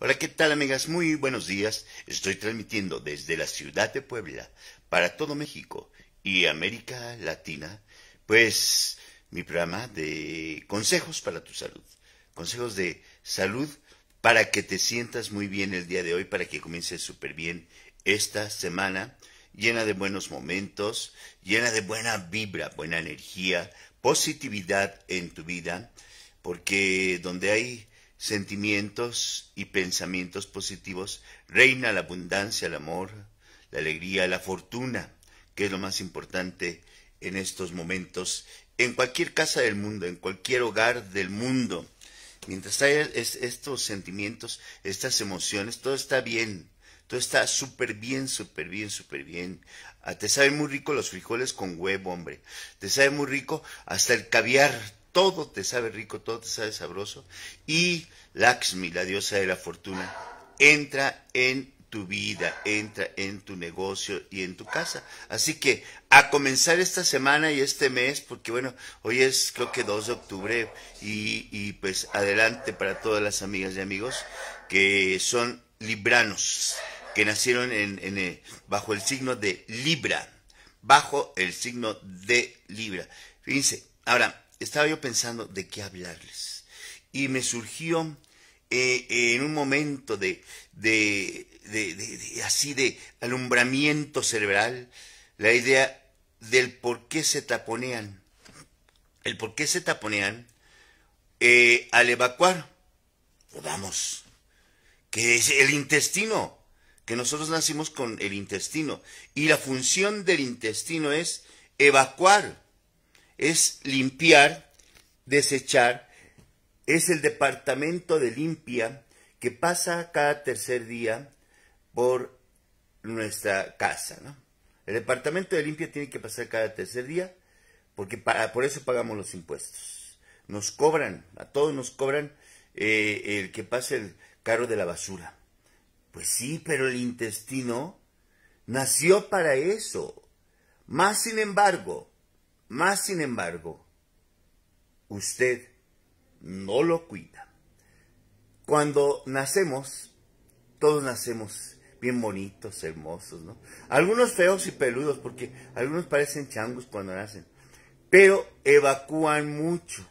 Hola, ¿qué tal amigas? Muy buenos días. Estoy transmitiendo desde la ciudad de Puebla para todo México y América Latina, pues mi programa de consejos para tu salud, consejos de salud para que te sientas muy bien el día de hoy, para que comiences súper bien esta semana llena de buenos momentos, llena de buena vibra, buena energía, positividad en tu vida, porque donde hay sentimientos y pensamientos positivos, reina la abundancia, el amor, la alegría, la fortuna, que es lo más importante en estos momentos, en cualquier casa del mundo, en cualquier hogar del mundo. Mientras hay estos sentimientos, estas emociones, todo está bien. Todo está súper bien, súper bien, súper bien. Ah, te saben muy rico los frijoles con huevo, hombre. Te sabe muy rico hasta el caviar todo te sabe rico, todo te sabe sabroso. Y Lakshmi, la diosa de la fortuna, entra en tu vida, entra en tu negocio y en tu casa. Así que a comenzar esta semana y este mes, porque bueno, hoy es creo que 2 de octubre y, pues adelante para todas las amigas y amigos que son libranos, que nacieron eh, bajo el signo de Libra, bajo el signo de Libra. Fíjense, ahora, estaba yo pensando de qué hablarles. Y me surgió eh, eh, en un momento de, de, de, así de alumbramiento cerebral la idea del por qué se taponean. El por qué se taponean eh, al evacuar. Vamos, que es el intestino, que nosotros nacimos con el intestino. Y la función del intestino es evacuar es limpiar, desechar, es el departamento de limpia que pasa cada tercer día por nuestra casa. ¿no? El departamento de limpia tiene que pasar cada tercer día porque por eso pagamos los impuestos. Nos cobran, a todos nos cobran eh, el que pase el carro de la basura. Pues sí, pero el intestino nació para eso. Más sin embargo, más sin embargo, usted no lo cuida. Cuando nacemos, todos nacemos bien bonitos, hermosos, ¿no? Algunos feos y peludos, porque algunos parecen changos cuando nacen, pero evacúan mucho.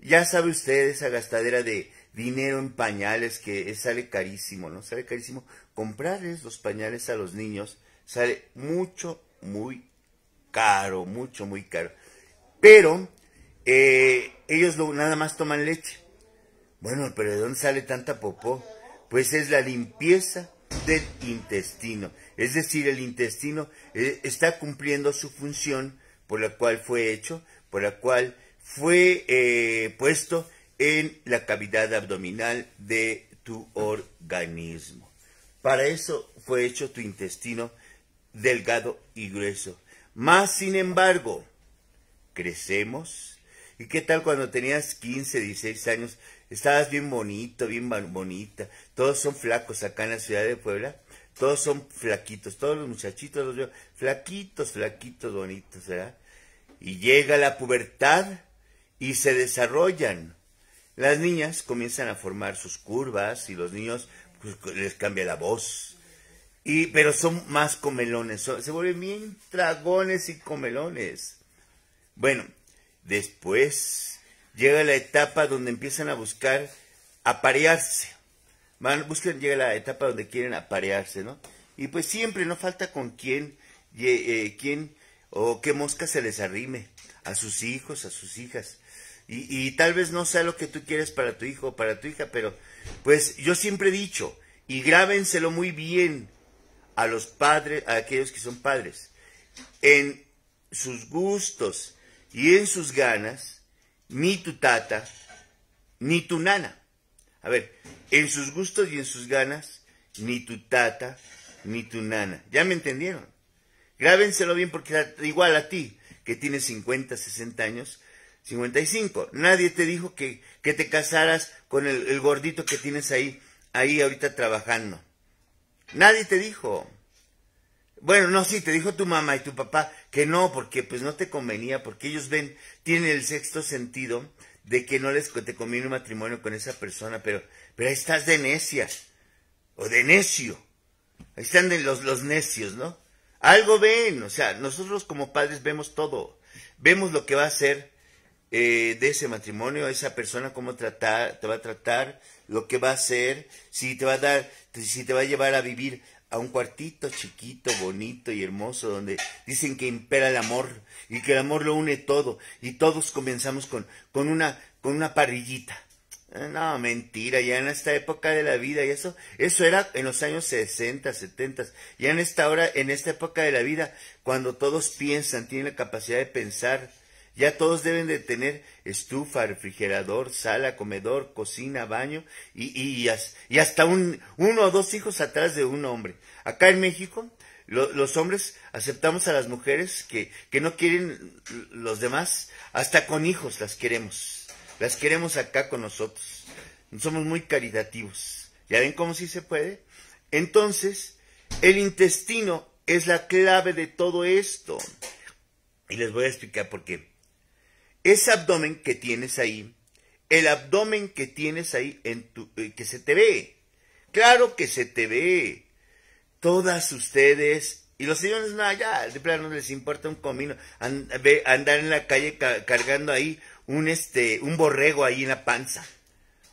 Ya sabe usted esa gastadera de dinero en pañales que sale carísimo, ¿no? Sale carísimo. Comprarles los pañales a los niños sale mucho, muy caro, mucho, muy caro. Pero eh, ellos nada más toman leche. Bueno, pero ¿de dónde sale tanta popó? Pues es la limpieza del intestino. Es decir, el intestino eh, está cumpliendo su función por la cual fue hecho, por la cual fue eh, puesto en la cavidad abdominal de tu organismo. Para eso fue hecho tu intestino delgado y grueso. Más sin embargo, crecemos. ¿Y qué tal cuando tenías 15, 16 años? Estabas bien bonito, bien bonita. Todos son flacos acá en la ciudad de Puebla. Todos son flaquitos. Todos los muchachitos los veo flaquitos, flaquitos, bonitos, ¿verdad? Y llega la pubertad y se desarrollan. Las niñas comienzan a formar sus curvas y los niños pues, les cambia la voz y, pero son más comelones, se vuelven bien dragones y comelones. Bueno, después llega la etapa donde empiezan a buscar aparearse. Van, buscan, llega la etapa donde quieren aparearse, ¿no? Y pues siempre no falta con quién, eh, quién o qué mosca se les arrime a sus hijos, a sus hijas. Y, y, tal vez no sea lo que tú quieres para tu hijo o para tu hija, pero pues yo siempre he dicho, y grábenselo muy bien, a los padres, a aquellos que son padres, en sus gustos y en sus ganas, ni tu tata, ni tu nana. A ver, en sus gustos y en sus ganas, ni tu tata, ni tu nana. ¿Ya me entendieron? Grábenselo bien porque igual a ti, que tienes 50, 60 años, 55. Nadie te dijo que, te casaras con el, el gordito que tienes ahí, ahí ahorita trabajando. Nadie te dijo. Bueno, no, sí, te dijo tu mamá y tu papá que no, porque pues no te convenía, porque ellos ven, tienen el sexto sentido de que no les te conviene un matrimonio con esa persona, pero, pero ahí estás de necia, o de necio. Ahí están de los, los necios, ¿no? Algo ven, o sea, nosotros como padres vemos todo. Vemos lo que va a ser eh, de ese matrimonio, esa persona, cómo tratar, te va a tratar, lo que va a hacer, si te va a dar, si te va a llevar a vivir a un cuartito chiquito, bonito y hermoso, donde dicen que impera el amor y que el amor lo une todo y todos comenzamos con, con, una, con una parrillita. Eh, no, mentira, ya en esta época de la vida, y eso, eso era en los años 60, 70, ya en esta hora, en esta época de la vida, cuando todos piensan, tienen la capacidad de pensar, ya todos deben de tener estufa, refrigerador, sala, comedor, cocina, baño y, y, y hasta un, uno o dos hijos atrás de un hombre. Acá en México, los hombres aceptamos a las mujeres que, que no quieren los demás, hasta con hijos las queremos. Las queremos acá con nosotros. Somos muy caritativos. ¿Ya ven cómo sí se puede? Entonces, el intestino es la clave de todo esto. Y les voy a explicar por qué ese abdomen que tienes ahí, el abdomen que tienes ahí, en tu, eh, que se te ve, claro que se te ve. Todas ustedes, y los señores, nada, no, ya, de plano no les importa un comino, andar en la calle cargando ahí un, este, un borrego ahí en la panza,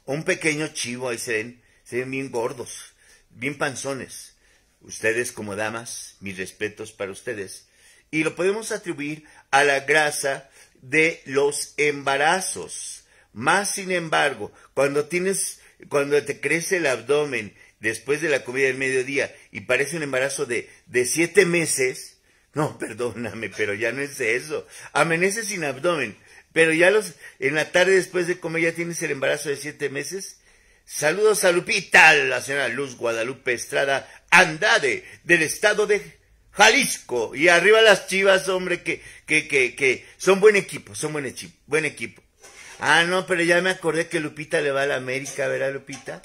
o un pequeño chivo, ahí se ven, se ven bien gordos, bien panzones. Ustedes como damas, mis respetos para ustedes. Y lo podemos atribuir a la grasa de los embarazos. Más sin embargo, cuando tienes, cuando te crece el abdomen después de la comida del mediodía y parece un embarazo de, de siete meses, no, perdóname, pero ya no es eso. Amanece sin abdomen, pero ya los, en la tarde después de comer ya tienes el embarazo de siete meses. Saludos a Lupita, la señora Luz Guadalupe Estrada andade, del estado de Jalisco y arriba las Chivas, hombre, que, que, que, que son buen equipo, son buen, equipo, buen equipo. Ah, no, pero ya me acordé que Lupita le va a la América, ¿verdad, Lupita?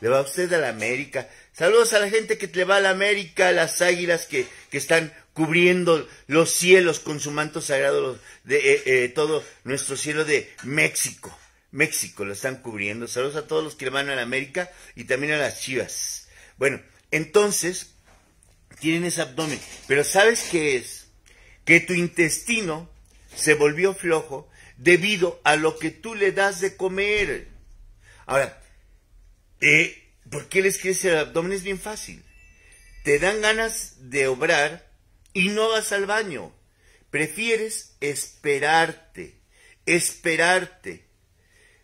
Le va a usted a la América. Saludos a la gente que le va a la América, a las águilas que, están cubriendo los cielos con su manto sagrado, de, eh, eh, todo nuestro cielo de México. México lo están cubriendo. Saludos a todos los que le van a la América y también a las Chivas. Bueno, entonces, tienen ese abdomen. Pero ¿sabes qué es? Que tu intestino se volvió flojo debido a lo que tú le das de comer. Ahora, eh, ¿por qué les crece el abdomen? Es bien fácil. Te dan ganas de obrar y no vas al baño. Prefieres esperarte, esperarte.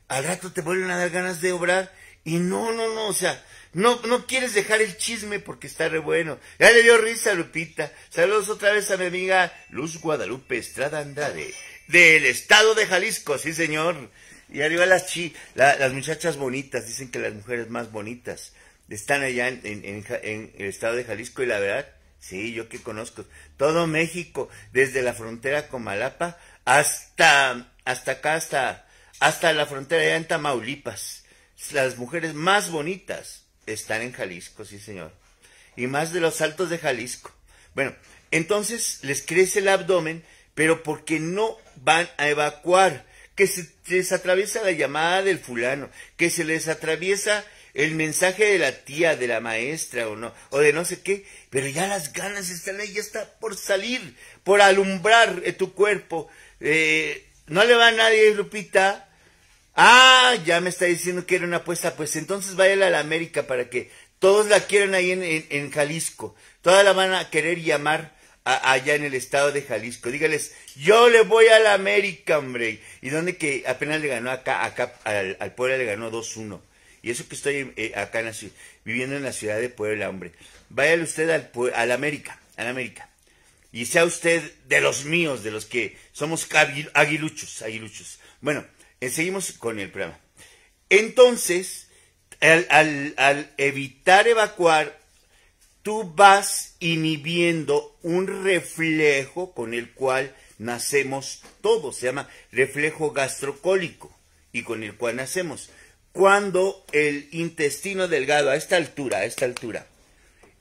Al rato te vuelven a dar ganas de obrar y no, no, no, o sea, no, no quieres dejar el chisme porque está re bueno. Ya le dio risa Lupita. Saludos otra vez a mi amiga Luz Guadalupe Estrada Andrade, del estado de Jalisco, sí señor. Y arriba las chi, las muchachas bonitas, dicen que las mujeres más bonitas están allá en, el estado de Jalisco y la verdad, sí, yo que conozco todo México, desde la frontera con Malapa hasta, hasta acá, hasta, hasta la frontera allá en Tamaulipas. Las mujeres más bonitas están en Jalisco, sí señor. Y más de los altos de Jalisco. Bueno, entonces les crece el abdomen, pero porque no van a evacuar, que se les atraviesa la llamada del fulano, que se les atraviesa el mensaje de la tía, de la maestra o no, o de no sé qué, pero ya las ganas están ahí, ya está por salir, por alumbrar eh, tu cuerpo. Eh, no le va a nadie, Lupita, Ah, ya me está diciendo que era una apuesta. Pues entonces váyale a la América para que todos la quieran ahí en, Jalisco. Todas la van a querer llamar allá en el estado de Jalisco. Dígales, yo le voy a la América, hombre. Y donde que apenas le ganó acá, acá al, pueblo le ganó 2-1. Y eso que estoy eh, acá en la, viviendo en la ciudad de Puebla, hombre. Váyale usted al, al América, al América. Y sea usted de los míos, de los que somos aguiluchos, aguiluchos. Bueno, eh, seguimos con el programa. Entonces, al, evitar evacuar, tú vas inhibiendo un reflejo con el cual nacemos todos, se llama reflejo gastrocólico y con el cual nacemos. Cuando el intestino delgado a esta altura, a esta altura,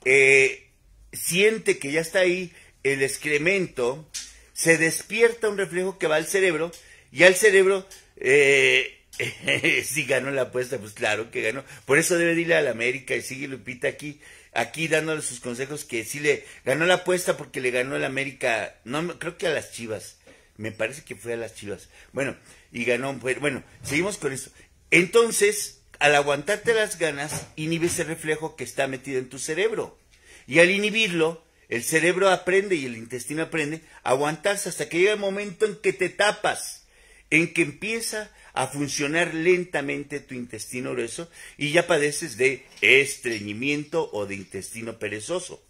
eh, siente que ya está ahí el excremento, se despierta un reflejo que va al cerebro y al cerebro eh, si ganó la apuesta, pues claro que ganó. Por eso debe irle a la América y sigue Lupita aquí, aquí dándole sus consejos que si le ganó la apuesta porque le ganó la América, no creo que a las Chivas. Me parece que fue a las Chivas. Bueno, y ganó, pues, bueno, seguimos con esto. Entonces, al aguantarte las ganas, Inhibe ese reflejo que está metido en tu cerebro. Y al inhibirlo, el cerebro aprende y el intestino aprende a aguantarse hasta que llega el momento en que te tapas en que empieza a funcionar lentamente tu intestino grueso y ya padeces de estreñimiento o de intestino perezoso.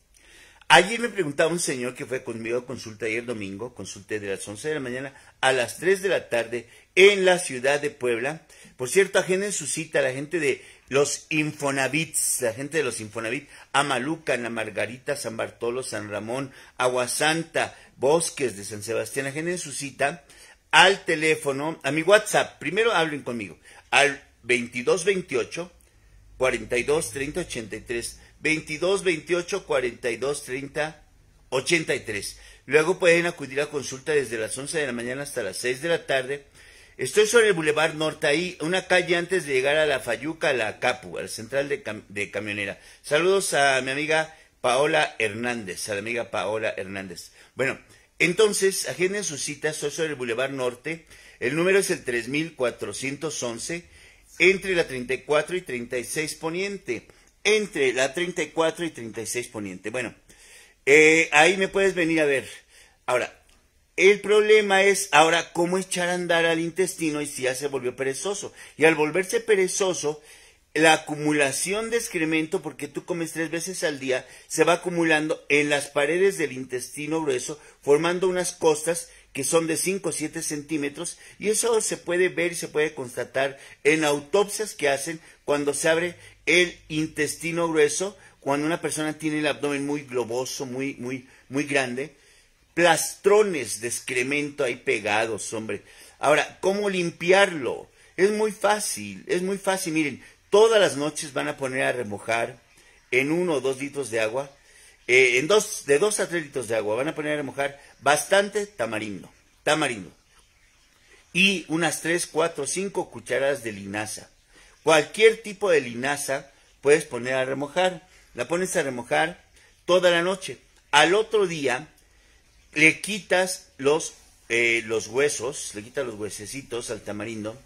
Ayer me preguntaba un señor que fue conmigo a consulta ayer domingo, consulté de las 11 de la mañana a las 3 de la tarde en la ciudad de Puebla. Por cierto, agenden su cita la gente de los Infonavits, la gente de los Infonavits, Amalucan, La Margarita, San Bartolo, San Ramón, Aguasanta, Bosques de San Sebastián, agenden su cita al teléfono, a mi WhatsApp. Primero hablen conmigo. Al 2228 42 30 83. 2228 83. Luego pueden acudir a consulta desde las 11 de la mañana hasta las 6 de la tarde. Estoy sobre el Boulevard Norte, ahí, una calle antes de llegar a la Fayuca, a la Capu, a la central de, de camionera. Saludos a mi amiga Paola Hernández, a la amiga Paola Hernández. Bueno, entonces, agenden sus cita soy sobre el Boulevard Norte, el número es el 3411, entre la 34 y 36 Poniente, entre la 34 y 36 Poniente. Bueno, eh, ahí me puedes venir a ver. Ahora, el problema es ahora cómo echar a andar al intestino y si ya se volvió perezoso. Y al volverse perezoso, la acumulación de excremento, porque tú comes tres veces al día, se va acumulando en las paredes del intestino grueso, formando unas costas que son de 5 o 7 centímetros, y eso se puede ver y se puede constatar en autopsias que hacen cuando se abre el intestino grueso, cuando una persona tiene el abdomen muy globoso, muy, muy, muy grande, plastrones de excremento ahí pegados, hombre. Ahora, ¿cómo limpiarlo? Es muy fácil, es muy fácil. Miren, todas las noches van a poner a remojar en uno o dos litros de agua, eh, en dos, de dos a tres litros de agua, van a poner a remojar bastante tamarindo, tamarindo, y unas tres, cuatro, cinco cucharadas de linaza. Cualquier tipo de linaza puedes poner a remojar, la pones a remojar toda la noche. Al otro día le quitas los, eh, huesos, le quitas los huesecitos al tamarindo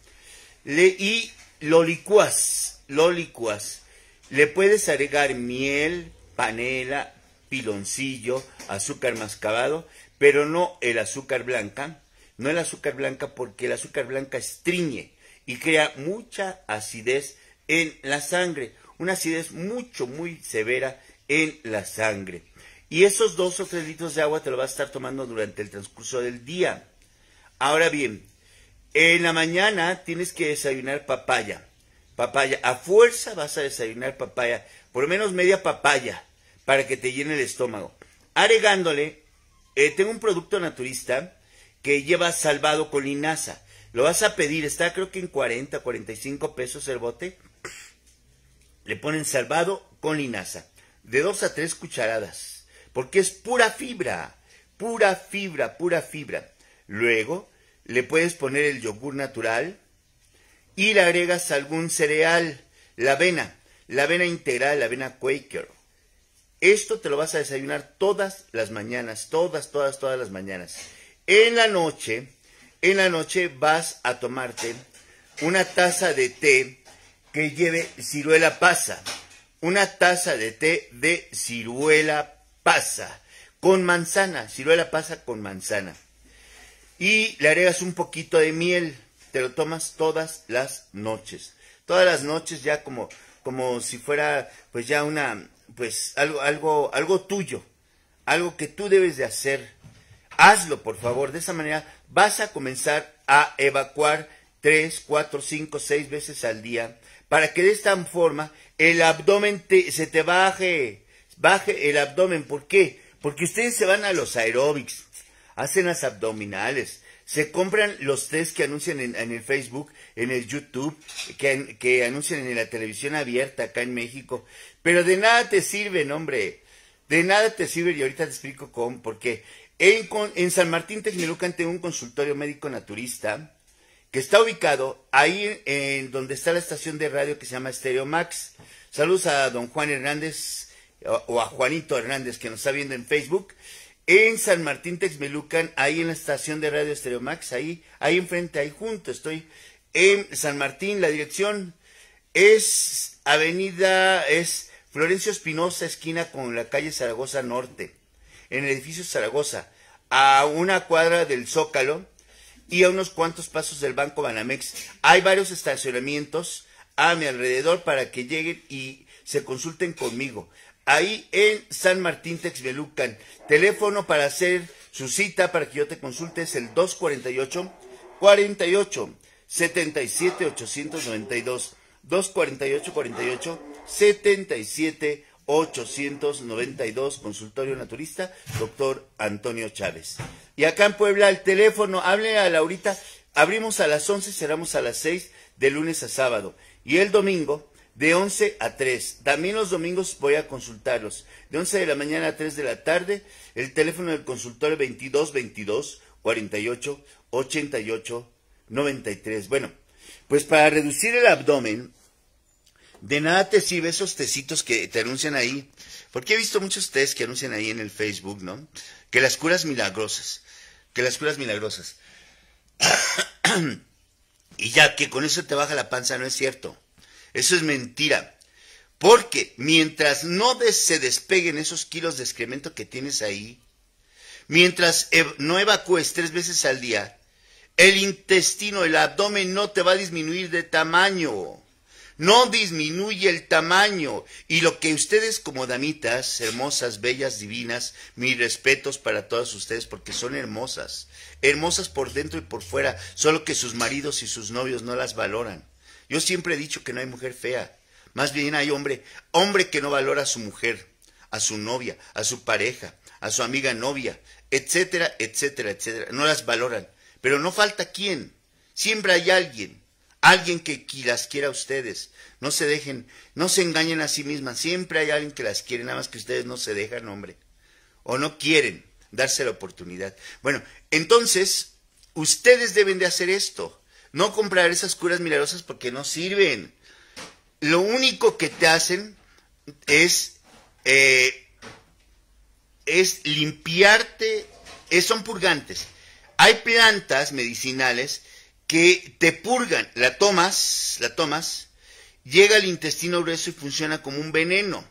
le, y lo licuas lo Le puedes agregar miel, panela, piloncillo, azúcar mascabado, pero no el azúcar blanca, no el azúcar blanca porque el azúcar blanca estriñe y crea mucha acidez en la sangre, una acidez mucho, muy severa en la sangre. Y esos dos o tres litros de agua te lo vas a estar tomando durante el transcurso del día. Ahora bien, en la mañana tienes que desayunar papaya papaya. A fuerza vas a desayunar papaya, por lo menos media papaya, para que te llene el estómago. Agregándole, eh, tengo un producto naturista que lleva salvado con linaza. Lo vas a pedir, está creo que en 40, 45 pesos el bote. Le ponen salvado con linaza, de 2 a tres cucharadas, porque es pura fibra, pura fibra, pura fibra. Luego le puedes poner el yogur natural, y le agregas algún cereal, la avena, la avena integral, la avena Quaker. Esto te lo vas a desayunar todas las mañanas, todas, todas, todas las mañanas. En la noche, en la noche vas a tomarte una taza de té que lleve ciruela pasa, una taza de té de ciruela pasa con manzana, ciruela pasa con manzana. Y le agregas un poquito de miel, te lo tomas todas las noches. Todas las noches ya como, como si fuera pues ya una, pues algo, algo, algo tuyo, algo que tú debes de hacer. Hazlo, por favor. De esa manera vas a comenzar a evacuar tres, cuatro, cinco, seis veces al día para que de esta forma el abdomen te, se te baje, baje el abdomen. ¿Por qué? Porque ustedes se van a los aeróbics, hacen las abdominales, se compran los test que anuncian en, el Facebook, en el YouTube, que, anuncian en la televisión abierta acá en México. Pero de nada te sirven, hombre. De nada te sirve y ahorita te explico cómo. Porque en, en San Martín Tecnilucan tengo un consultorio médico naturista que está ubicado ahí en donde está la estación de radio que se llama Stereo Max. Saludos a don Juan Hernández o a Juanito Hernández que nos está viendo en Facebook en San Martín Texmelucan, ahí en la estación de Radio Estereomax, ahí, ahí enfrente, ahí junto, estoy en San Martín, la dirección es Avenida, es Florencio Espinosa, esquina con la calle Zaragoza Norte, en el edificio Zaragoza, a una cuadra del Zócalo y a unos cuantos pasos del Banco Banamex. Hay varios estacionamientos a mi alrededor para que lleguen y se consulten conmigo ahí en San Martín Texbelucan. Teléfono para hacer su cita para que yo te consulte es el 248 48 77 892 248 48 77 892 consultorio naturista doctor Antonio Chávez. Y acá en Puebla el teléfono, hable a Laurita, abrimos a las 11, cerramos a las 6 de lunes a sábado y el domingo de 11 a 3. También los domingos voy a consultarlos. De 11 de la mañana a 3 de la tarde, el teléfono del consultorio 22 ocho 48 88 93. Bueno, pues para reducir el abdomen, de nada te sirve esos tecitos que te anuncian ahí. Porque he visto muchos test que anuncian ahí en el Facebook, ¿no? Que las curas milagrosas. Que las curas milagrosas. y ya que con eso te baja la panza, no es cierto. Eso es mentira. Porque mientras no se despeguen esos kilos de excremento que tienes ahí, mientras no evacúes tres veces al día, el intestino, el abdomen no te va a disminuir de tamaño. No disminuye el tamaño. Y lo que ustedes como damitas, hermosas, bellas, divinas, mis respetos para todas ustedes porque son hermosas. Hermosas por dentro y por fuera, solo que sus maridos y sus novios no las valoran. Yo siempre he dicho que no hay mujer fea. Más bien hay hombre, hombre que no valora a su mujer, a su novia, a su pareja, a su amiga novia, etcétera, etcétera, etcétera. No las valoran. Pero no falta quién. Siempre hay alguien. Alguien que, las quiera a ustedes. No se dejen, no se engañen a sí mismas. Siempre hay alguien que las quiere, nada más que ustedes no se dejan, hombre. O no quieren darse la oportunidad. Bueno, entonces, ustedes deben de hacer esto. No comprar esas curas milagrosas porque no sirven. Lo único que te hacen es, eh, es limpiarte, son purgantes. Hay plantas medicinales que te purgan. La tomas, la tomas, llega al intestino grueso y funciona como un veneno.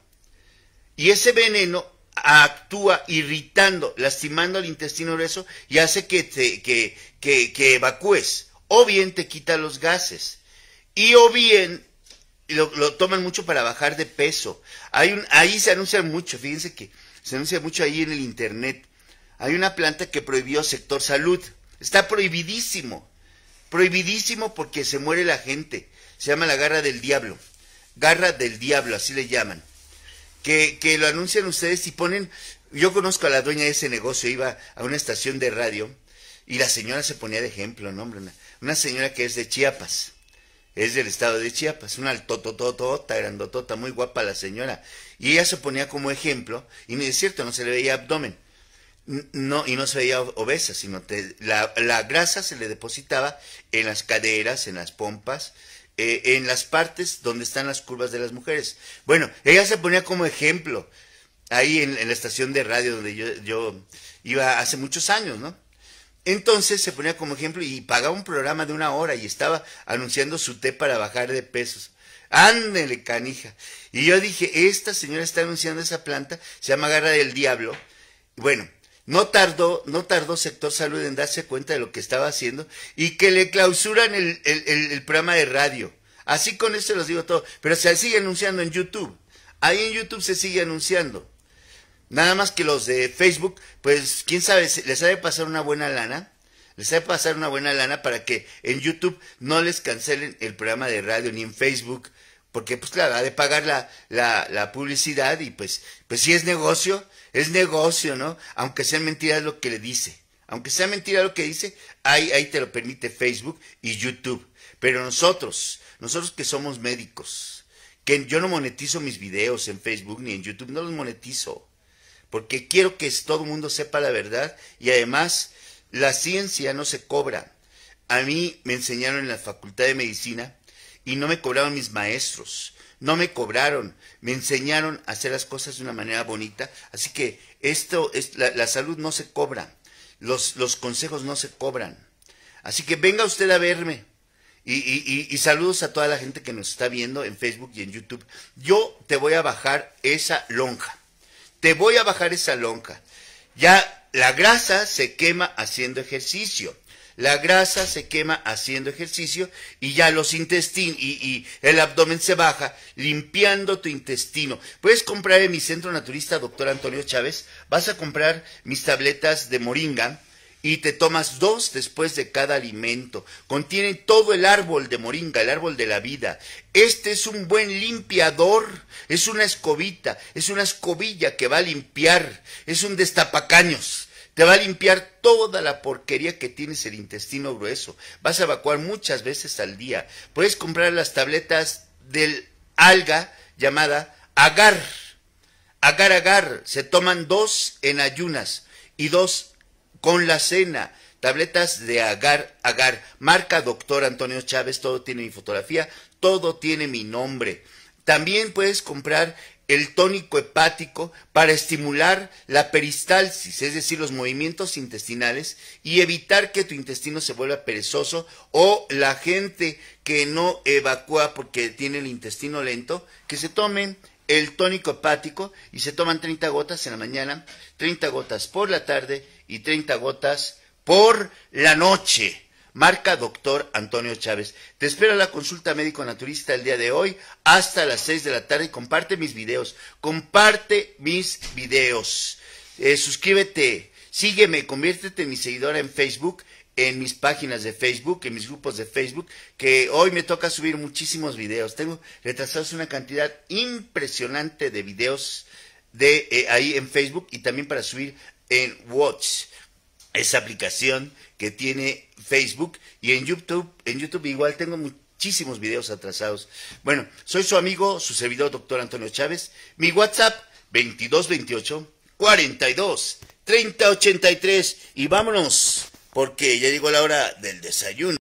Y ese veneno actúa irritando, lastimando al intestino grueso y hace que, te, que, que, que evacúes o bien te quita los gases, y o bien lo, toman mucho para bajar de peso. Hay un, ahí se anuncia mucho, fíjense que se anuncia mucho ahí en el internet. Hay una planta que prohibió sector salud. Está prohibidísimo. Prohibidísimo porque se muere la gente. Se llama la garra del diablo. Garra del diablo, así le llaman. Que, que lo anuncian ustedes y ponen... Yo conozco a la dueña de ese negocio, iba a una estación de radio y la señora se ponía de ejemplo, ¿no, hombre? Una señora que es de Chiapas, es del estado de Chiapas, una totototota, grandotota, muy guapa la señora. Y ella se ponía como ejemplo, y me es cierto, no se le veía abdomen. No, y no se veía obesa, sino te, la, grasa se le depositaba en las caderas, en las pompas, eh, en las partes donde están las curvas de las mujeres. Bueno, ella se ponía como ejemplo ahí en, la estación de radio donde yo iba hace muchos años, ¿no? Entonces se ponía como ejemplo y pagaba un programa de una hora y estaba anunciando su té para bajar de pesos. Ándele, canija. Y yo dije, esta señora está anunciando esa planta, se llama Garra del Diablo. Bueno, no tardó, no tardó Sector Salud en darse cuenta de lo que estaba haciendo y que le clausuran el, programa de radio. Así con eso los digo todo. Pero se sigue anunciando en YouTube. Ahí en YouTube se sigue anunciando. Nada más que los de Facebook, pues quién sabe, les ha de pasar una buena lana, les ha de pasar una buena lana para que en YouTube no les cancelen el programa de radio ni en Facebook, porque pues claro, ha de pagar la, la, publicidad y pues, pues si es negocio, es negocio, ¿no? Aunque sea mentira lo que le dice, aunque sea mentira lo que dice, ahí, ahí te lo permite Facebook y YouTube. Pero nosotros, nosotros que somos médicos, que yo no monetizo mis videos en Facebook ni en YouTube, no los monetizo porque quiero que todo el mundo sepa la verdad y además la ciencia no se cobra. A mí me enseñaron en la Facultad de Medicina y no me cobraron mis maestros, no me cobraron, me enseñaron a hacer las cosas de una manera bonita, así que esto es la, salud no se cobra, los, los, consejos no se cobran. Así que venga usted a verme. y, saludos a toda la gente que nos está viendo en Facebook y en YouTube. Yo te voy a bajar esa lonja te voy a bajar esa lonja. Ya la grasa se quema haciendo ejercicio. La grasa se quema haciendo ejercicio y ya los intestinos y, el abdomen se baja limpiando tu intestino. Puedes comprar en mi centro naturista, doctor Antonio Chávez, vas a comprar mis tabletas de moringa y te tomas dos después de cada alimento. Contiene todo el árbol de moringa, el árbol de la vida. Este es un buen limpiador, es una escobita, es una escobilla que va a limpiar, es un destapacaños. Te va a limpiar toda la porquería que tienes el intestino grueso. Vas a evacuar muchas veces al día. Puedes comprar las tabletas del alga llamada agar. Agar agar. Se toman dos en ayunas y dos con la cena. Tabletas de agar, agar. Marca doctor Antonio Chávez, todo tiene mi fotografía, todo tiene mi nombre. También puedes comprar el tónico hepático para estimular la peristalsis, es decir, los movimientos intestinales y evitar que tu intestino se vuelva perezoso o la gente que no evacúa porque tiene el intestino lento, que se tomen el tónico hepático y se toman 30 gotas en la mañana, 30 gotas por la tarde y 30 gotas por la noche. Marca doctor Antonio Chávez. Te espera la consulta médico-naturista el día de hoy hasta las 6 de la tarde. comparte mis videos. Comparte mis videos. Eh, suscríbete. Sígueme. Conviértete en mi seguidora en Facebook en mis páginas de Facebook, en mis grupos de Facebook, que hoy me toca subir muchísimos videos. Tengo retrasados una cantidad impresionante de videos de eh, ahí en Facebook y también para subir en Watch, esa aplicación que tiene Facebook y en YouTube, en YouTube igual tengo muchísimos videos atrasados. Bueno, soy su amigo, su servidor, doctor Antonio Chávez. Mi WhatsApp 2228 42 3083 y vámonos porque ya llegó la hora del desayuno.